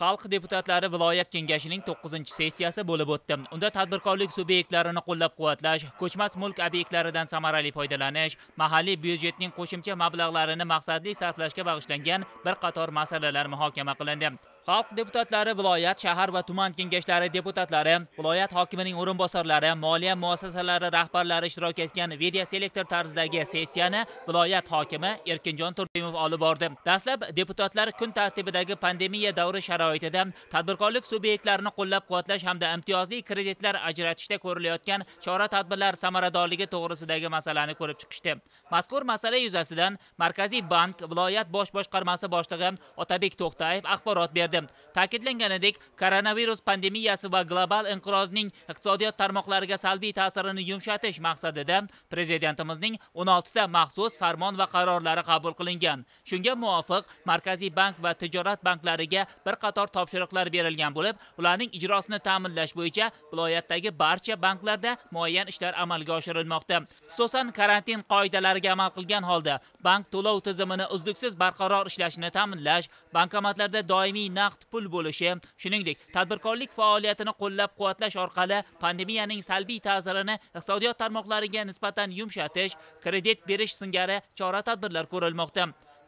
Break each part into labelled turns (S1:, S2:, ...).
S1: xalq deputatlari viloyat kengashining 9-sessiyasi bo'lib o'tdi. Unda tadbirkorlik subyektlarini qo'llab-quvvatlash, ko'chmas mulk obyektlaridan samarali foydalanish, mahalliy byudjetning qo'shimcha mablag'larini maqsadli sarflashga bag'ishlangan bir qator masalalar muhokama qilindi. xalq deputatlari viloyat shahar va tuman kengashlari deputatlari viloyat hokimining o'rinbosarlari moliya muassasalari rahbarlari ishtirok etgan video selektor tarzidagi sessiyani viloyat hokimi erkinjon turdimov olib bordi dastlab deputatlar kun tartibidagi pandemiya davri sharoitida tadbirkorlik subyektlarini qo'llab quvvatlash hamda imtiyozli kreditlar ajratishda ko'rilayotgan chora tadbirlar samaradorligi to'g'risidagi masalani ko'rib chiqishdi mazkur masala yuzasidan markaziy bank viloyat bosh boshqarmasi boshlig'i otabek to'xtayev axborot berdi Ta'kidlanganidek, koronavirus pandemiyasi va global inqirozning iqtisodiyot tarmoqlariga salbiy ta'sirini yumshatish maqsadida prezidentimizning 16 ta maxsus farmon va qarorlari qabul qilingan. Shunga muvofiq, Markaziy bank va tijorat banklariga bir qator topshiriqlar berilgan bo'lib, ularning ijrosini ta'minlash bo'yicha viloyatdagi barcha banklarda muayyan ishlar amalga oshirilmoqda. Xususan, karantin qoidalariga amal qilgan holda bank to'lov tizimini uzluksiz barqaror ishlashini ta'minlash, bankomatlarda doimiy naqd pul bo'lishi shuningdek tadbirkorlik faoliyatini qo'llab quvvatlash orqali pandemiyaning salbiy ta'sirini iqtisodiyot tarmoqlariga nisbatan yumshatish kredit berish singari chora tadbirlar ko'rilmoqda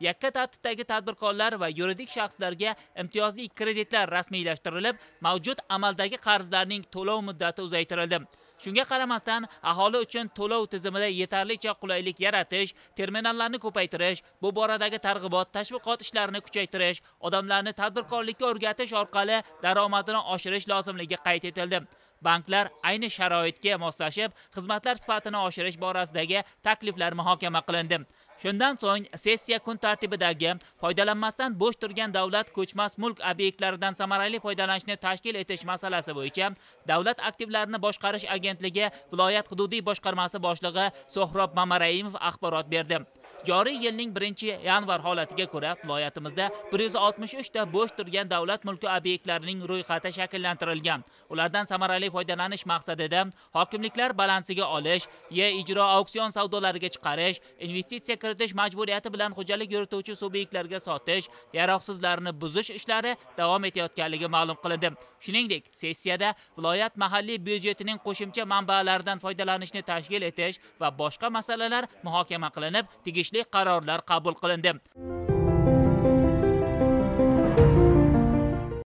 S1: yakka tartibdagi tadbirkorlar va yuridik shaxslarga imtiyozli kreditlar rasmiylashtirilib mavjud amaldagi qarzlarning to'lov muddati uzaytirildi shunga qaramasdan aholi uchun to'lov tizimida yetarlicha qulaylik yaratish terminallarni ko'paytirish bu boradagi targ'ibot tashviqot ishlarini kuchaytirish odamlarni tadbirkorlikka o'rgatish orqali daromadini oshirish lozimligi qayd etildi banklar ayni sharoitga moslashib xizmatlar sifatini oshirish borasidagi takliflar muhokama qilindi shundan so'ng sessiya kun tartibidagi foydalanmasdan bo'sh turgan davlat ko'chmas mulk obyektlaridan samarali foydalanishni tashkil etish masalasi bo'yicha davlat aktivlarini boshqarish agentligi viloyat hududiy boshqarmasi boshlig'i so'hrob mamaraimov axborot berdi joriy yilning 1 yanvar holatiga ko'ra viloyatimizda 163 ta bo'sh turgan davlat mulki obyektlarining ro'yxati shakllantirilgan. Ulardan samarali foydalanish maqsadida hokimliklar balansiga olish, ye ijro auksion savdolariga chiqarish, investitsiya kiritish majburiyati bilan xo'jalik yurituvchi subyektlarga sotish, yaroqsizlarini buzish ishlari davom etayotganligi ma'lum qilindi. Shuningdek, sessiyada viloyat mahalliy byudjetining qo'shimcha manbalaridan foydalanishni tashkil etish va boshqa masalalar muhokama qilinib, tegishli qarorlar qabul qilindi.